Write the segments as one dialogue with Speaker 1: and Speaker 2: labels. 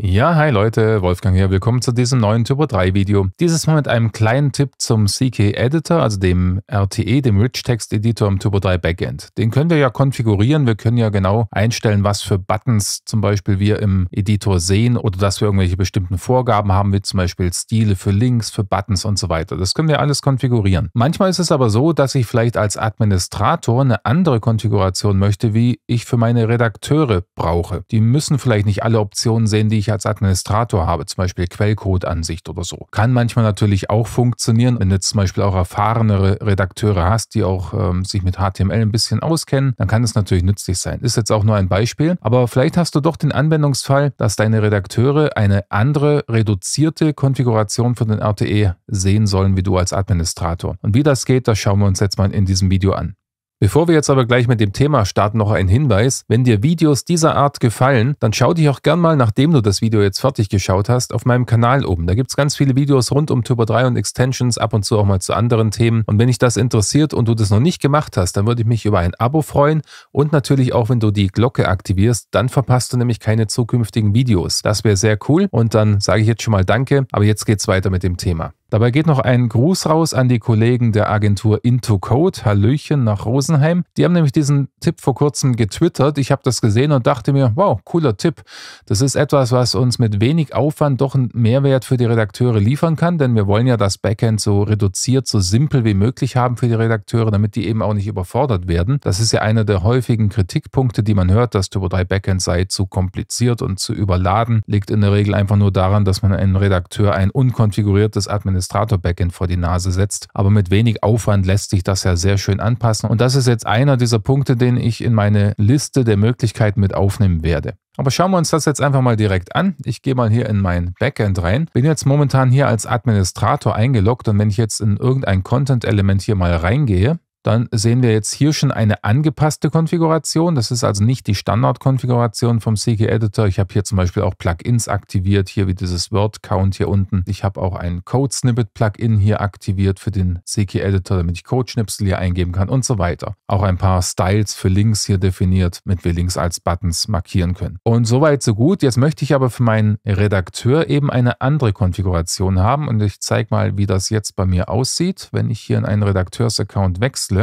Speaker 1: Ja, hi Leute, Wolfgang hier. Willkommen zu diesem neuen Turbo 3 Video. Dieses Mal mit einem kleinen Tipp zum CK Editor, also dem RTE, dem Rich Text Editor im Turbo 3 Backend. Den können wir ja konfigurieren. Wir können ja genau einstellen, was für Buttons zum Beispiel wir im Editor sehen oder dass wir irgendwelche bestimmten Vorgaben haben, wie zum Beispiel Stile für Links, für Buttons und so weiter. Das können wir alles konfigurieren. Manchmal ist es aber so, dass ich vielleicht als Administrator eine andere Konfiguration möchte, wie ich für meine Redakteure brauche. Die müssen vielleicht nicht alle Optionen sehen, die ich ich als Administrator habe, zum Beispiel Quellcode-Ansicht oder so. Kann manchmal natürlich auch funktionieren, wenn du zum Beispiel auch erfahrenere Redakteure hast, die auch ähm, sich mit HTML ein bisschen auskennen, dann kann es natürlich nützlich sein. Ist jetzt auch nur ein Beispiel, aber vielleicht hast du doch den Anwendungsfall, dass deine Redakteure eine andere reduzierte Konfiguration von den RTE sehen sollen, wie du als Administrator. Und wie das geht, das schauen wir uns jetzt mal in diesem Video an. Bevor wir jetzt aber gleich mit dem Thema starten, noch ein Hinweis. Wenn dir Videos dieser Art gefallen, dann schau dich auch gern mal, nachdem du das Video jetzt fertig geschaut hast, auf meinem Kanal oben. Um. Da gibt's ganz viele Videos rund um Turbo 3 und Extensions, ab und zu auch mal zu anderen Themen. Und wenn dich das interessiert und du das noch nicht gemacht hast, dann würde ich mich über ein Abo freuen. Und natürlich auch, wenn du die Glocke aktivierst, dann verpasst du nämlich keine zukünftigen Videos. Das wäre sehr cool. Und dann sage ich jetzt schon mal Danke. Aber jetzt geht's weiter mit dem Thema. Dabei geht noch ein Gruß raus an die Kollegen der Agentur IntoCode, Hallöchen nach Rosenheim. Die haben nämlich diesen Tipp vor kurzem getwittert. Ich habe das gesehen und dachte mir, wow, cooler Tipp. Das ist etwas, was uns mit wenig Aufwand doch einen Mehrwert für die Redakteure liefern kann, denn wir wollen ja das Backend so reduziert, so simpel wie möglich haben für die Redakteure, damit die eben auch nicht überfordert werden. Das ist ja einer der häufigen Kritikpunkte, die man hört, dass Turbo 3 Backend sei zu kompliziert und zu überladen. Liegt in der Regel einfach nur daran, dass man einen Redakteur ein unkonfiguriertes Administrator Administrator-Backend vor die Nase setzt. Aber mit wenig Aufwand lässt sich das ja sehr schön anpassen. Und das ist jetzt einer dieser Punkte, den ich in meine Liste der Möglichkeiten mit aufnehmen werde. Aber schauen wir uns das jetzt einfach mal direkt an. Ich gehe mal hier in mein Backend rein, bin jetzt momentan hier als Administrator eingeloggt und wenn ich jetzt in irgendein Content-Element hier mal reingehe, dann sehen wir jetzt hier schon eine angepasste Konfiguration. Das ist also nicht die Standardkonfiguration vom CG Editor. Ich habe hier zum Beispiel auch Plugins aktiviert, hier wie dieses Word Count hier unten. Ich habe auch ein Code Snippet Plugin hier aktiviert für den CG Editor, damit ich Codeschnipsel hier eingeben kann und so weiter. Auch ein paar Styles für Links hier definiert, mit wir Links als Buttons markieren können. Und soweit so gut. Jetzt möchte ich aber für meinen Redakteur eben eine andere Konfiguration haben und ich zeige mal, wie das jetzt bei mir aussieht, wenn ich hier in einen Redakteursaccount wechsle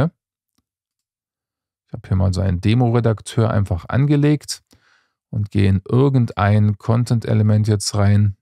Speaker 1: habe hier mal so einen Demo-Redakteur einfach angelegt und gehe in irgendein Content-Element jetzt rein.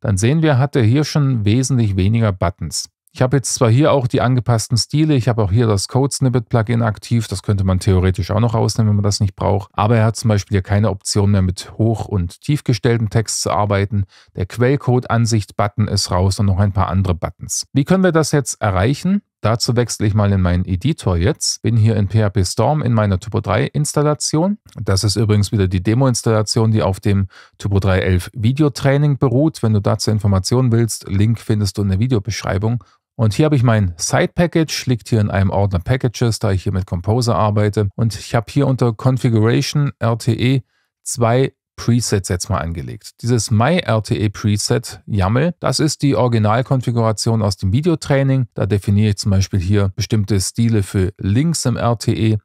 Speaker 1: Dann sehen wir, hat er hier schon wesentlich weniger Buttons. Ich habe jetzt zwar hier auch die angepassten Stile, ich habe auch hier das Code Snippet Plugin aktiv, das könnte man theoretisch auch noch rausnehmen, wenn man das nicht braucht, aber er hat zum Beispiel hier keine Option mehr mit hoch- und tiefgestelltem Text zu arbeiten, der Quellcode Ansicht Button ist raus und noch ein paar andere Buttons. Wie können wir das jetzt erreichen? Dazu wechsle ich mal in meinen Editor jetzt, bin hier in PHP Storm in meiner Typo 3 Installation. Das ist übrigens wieder die Demo-Installation, die auf dem Typo 311 Videotraining beruht. Wenn du dazu Informationen willst, Link findest du in der Videobeschreibung. Und hier habe ich mein Site-Package, liegt hier in einem Ordner Packages, da ich hier mit Composer arbeite. Und ich habe hier unter Configuration RTE zwei Presets jetzt mal angelegt. Dieses MyRTE Preset YAML, das ist die Originalkonfiguration aus dem Videotraining. Da definiere ich zum Beispiel hier bestimmte Stile für Links im RTE.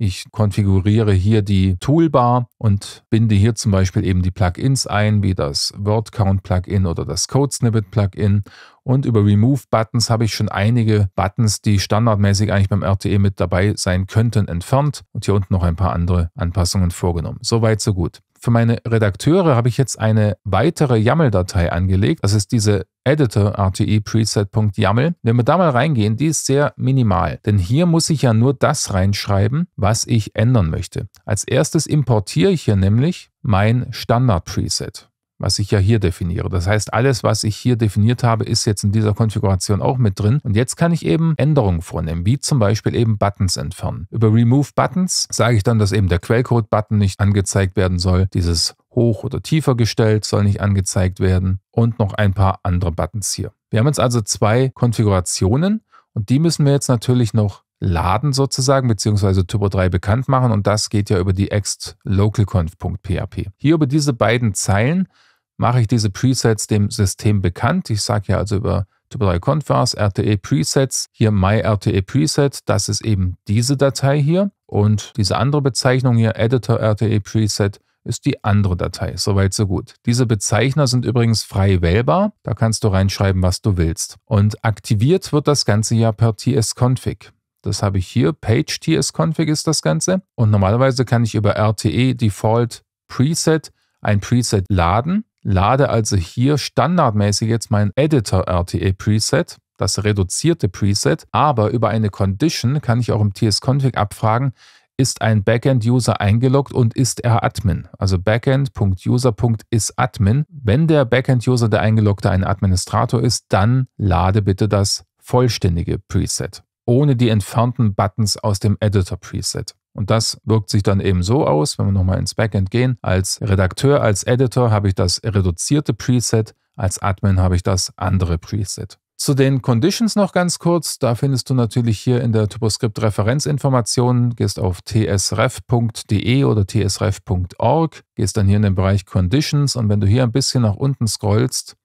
Speaker 1: Ich konfiguriere hier die Toolbar und binde hier zum Beispiel eben die Plugins ein, wie das wordcount Plugin oder das codesnippet Plugin. Und über Remove Buttons habe ich schon einige Buttons, die standardmäßig eigentlich beim RTE mit dabei sein könnten, entfernt und hier unten noch ein paar andere Anpassungen vorgenommen. Soweit, so gut. Für meine Redakteure habe ich jetzt eine weitere YAML-Datei angelegt. Das ist diese Editor RTE Preset.yaml. Wenn wir da mal reingehen, die ist sehr minimal, denn hier muss ich ja nur das reinschreiben, was ich ändern möchte. Als erstes importiere ich hier nämlich mein Standard Preset was ich ja hier definiere. Das heißt, alles, was ich hier definiert habe, ist jetzt in dieser Konfiguration auch mit drin. Und jetzt kann ich eben Änderungen vornehmen, wie zum Beispiel eben Buttons entfernen. Über Remove Buttons sage ich dann, dass eben der Quellcode-Button nicht angezeigt werden soll. Dieses hoch oder tiefer gestellt soll nicht angezeigt werden und noch ein paar andere Buttons hier. Wir haben jetzt also zwei Konfigurationen und die müssen wir jetzt natürlich noch laden sozusagen, beziehungsweise Turbo 3 bekannt machen und das geht ja über die extlocalconf.php. Hier über diese beiden Zeilen mache ich diese Presets dem System bekannt. Ich sage ja also über Typo 3 Confas, RTE Presets, hier myRTE Preset, das ist eben diese Datei hier. Und diese andere Bezeichnung hier, Editor RTE Preset, ist die andere Datei. Soweit, so gut. Diese Bezeichner sind übrigens frei wählbar. Da kannst du reinschreiben, was du willst. Und aktiviert wird das Ganze ja per TS-Config. Das habe ich hier. Page TS-Config ist das Ganze. Und normalerweise kann ich über RTE Default Preset ein Preset laden. Lade also hier standardmäßig jetzt mein Editor RTE Preset, das reduzierte Preset. Aber über eine Condition kann ich auch im TS-Config abfragen, ist ein Backend-User eingeloggt und ist er Admin. Also backend.user.isAdmin. Wenn der Backend-User der Eingeloggte ein Administrator ist, dann lade bitte das vollständige Preset ohne die entfernten Buttons aus dem Editor-Preset. Und das wirkt sich dann eben so aus, wenn wir nochmal ins Backend gehen. Als Redakteur, als Editor habe ich das reduzierte Preset, als Admin habe ich das andere Preset. Zu den Conditions noch ganz kurz. Da findest du natürlich hier in der TypoScript Referenzinformationen. Gehst auf tsref.de oder tsref.org, gehst dann hier in den Bereich Conditions und wenn du hier ein bisschen nach unten scrollst,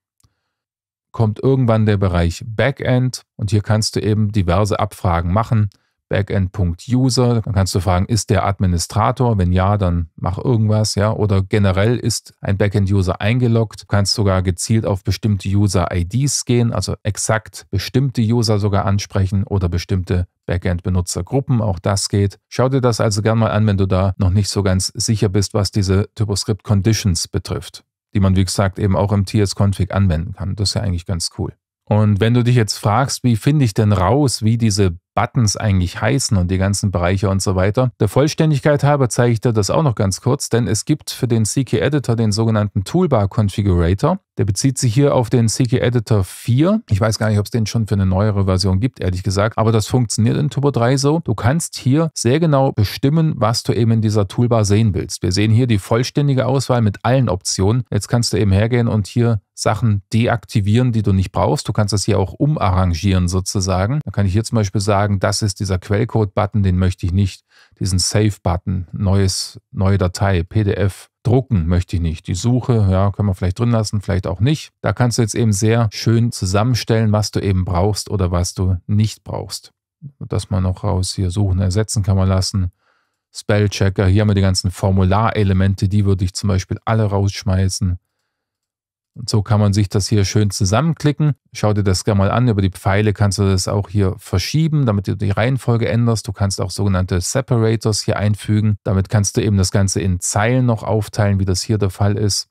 Speaker 1: kommt irgendwann der Bereich Backend und hier kannst du eben diverse Abfragen machen. Backend.user, dann kannst du fragen, ist der Administrator? Wenn ja, dann mach irgendwas, ja. Oder generell ist ein Backend-User eingeloggt. Du kannst sogar gezielt auf bestimmte User-IDs gehen, also exakt bestimmte User sogar ansprechen oder bestimmte Backend-Benutzergruppen, auch das geht. Schau dir das also gerne mal an, wenn du da noch nicht so ganz sicher bist, was diese TypoScript Conditions betrifft die man, wie gesagt, eben auch im TS-Config anwenden kann. Das ist ja eigentlich ganz cool. Und wenn du dich jetzt fragst, wie finde ich denn raus, wie diese Buttons eigentlich heißen und die ganzen Bereiche und so weiter, der Vollständigkeit halber zeige ich dir das auch noch ganz kurz, denn es gibt für den CK Editor den sogenannten Toolbar Configurator. Der bezieht sich hier auf den CK Editor 4. Ich weiß gar nicht, ob es den schon für eine neuere Version gibt, ehrlich gesagt, aber das funktioniert in Turbo 3 so. Du kannst hier sehr genau bestimmen, was du eben in dieser Toolbar sehen willst. Wir sehen hier die vollständige Auswahl mit allen Optionen. Jetzt kannst du eben hergehen und hier Sachen deaktivieren, die du nicht brauchst. Du kannst das hier auch umarrangieren sozusagen. Da kann ich hier zum Beispiel sagen, das ist dieser Quellcode-Button, den möchte ich nicht. Diesen Save-Button, neue Datei, PDF, drucken möchte ich nicht. Die Suche, ja, können wir vielleicht drin lassen, vielleicht auch nicht. Da kannst du jetzt eben sehr schön zusammenstellen, was du eben brauchst oder was du nicht brauchst. Das mal noch raus hier suchen, ersetzen kann man lassen. Spellchecker, hier haben wir die ganzen Formularelemente, die würde ich zum Beispiel alle rausschmeißen. Und so kann man sich das hier schön zusammenklicken. Schau dir das gerne mal an. Über die Pfeile kannst du das auch hier verschieben, damit du die Reihenfolge änderst. Du kannst auch sogenannte Separators hier einfügen. Damit kannst du eben das Ganze in Zeilen noch aufteilen, wie das hier der Fall ist.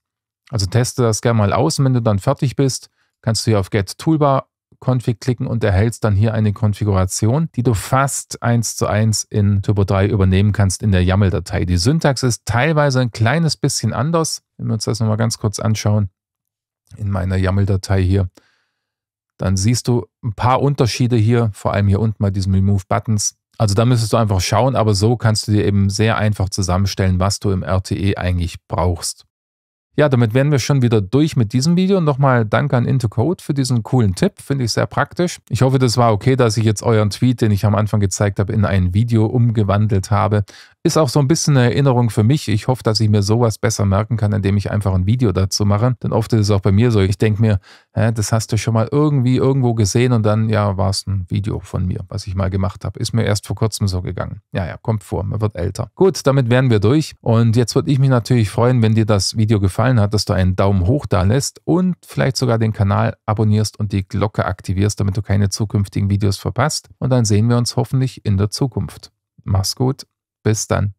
Speaker 1: Also teste das gerne mal aus. Und wenn du dann fertig bist, kannst du hier auf Get Toolbar Config klicken und erhältst dann hier eine Konfiguration, die du fast eins zu eins in Turbo 3 übernehmen kannst in der YAML-Datei. Die Syntax ist teilweise ein kleines bisschen anders. Wenn wir uns das nochmal ganz kurz anschauen, in meiner YAML-Datei hier, dann siehst du ein paar Unterschiede hier, vor allem hier unten bei diesen Remove Buttons. Also da müsstest du einfach schauen, aber so kannst du dir eben sehr einfach zusammenstellen, was du im RTE eigentlich brauchst. Ja, damit wären wir schon wieder durch mit diesem Video. Nochmal Dank an IntoCode für diesen coolen Tipp, finde ich sehr praktisch. Ich hoffe, das war okay, dass ich jetzt euren Tweet, den ich am Anfang gezeigt habe, in ein Video umgewandelt habe. Ist auch so ein bisschen eine Erinnerung für mich. Ich hoffe, dass ich mir sowas besser merken kann, indem ich einfach ein Video dazu mache. Denn oft ist es auch bei mir so, ich denke mir, hä, das hast du schon mal irgendwie irgendwo gesehen und dann, ja, war es ein Video von mir, was ich mal gemacht habe. Ist mir erst vor kurzem so gegangen. Ja, ja, kommt vor, man wird älter. Gut, damit wären wir durch. Und jetzt würde ich mich natürlich freuen, wenn dir das Video gefallen gefallen hat, dass du einen Daumen hoch da lässt und vielleicht sogar den Kanal abonnierst und die Glocke aktivierst, damit du keine zukünftigen Videos verpasst. Und dann sehen wir uns hoffentlich in der Zukunft. Mach's gut, bis dann.